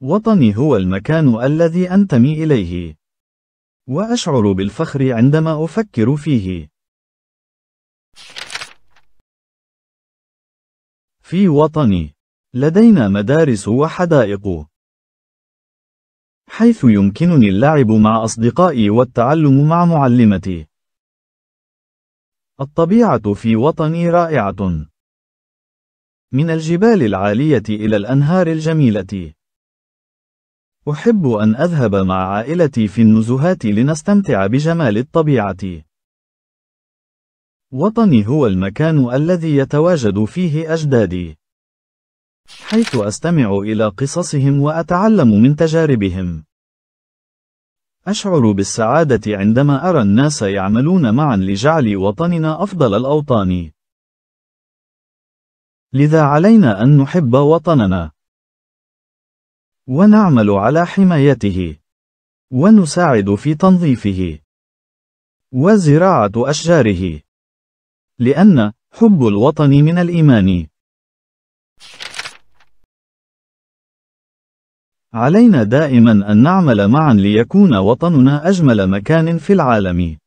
وطني هو المكان الذي أنتمي إليه. وأشعر بالفخر عندما أفكر فيه. في وطني، لدينا مدارس وحدائق. حيث يمكنني اللعب مع أصدقائي والتعلم مع معلمتي. الطبيعة في وطني رائعة. من الجبال العالية إلى الأنهار الجميلة. أحب أن أذهب مع عائلتي في النزهات لنستمتع بجمال الطبيعة. وطني هو المكان الذي يتواجد فيه أجدادي. حيث أستمع إلى قصصهم وأتعلم من تجاربهم. أشعر بالسعادة عندما أرى الناس يعملون معا لجعل وطننا أفضل الأوطان. لذا علينا أن نحب وطننا. ونعمل على حمايته ونساعد في تنظيفه وزراعة أشجاره لأن حب الوطن من الإيمان علينا دائما أن نعمل معا ليكون وطننا أجمل مكان في العالم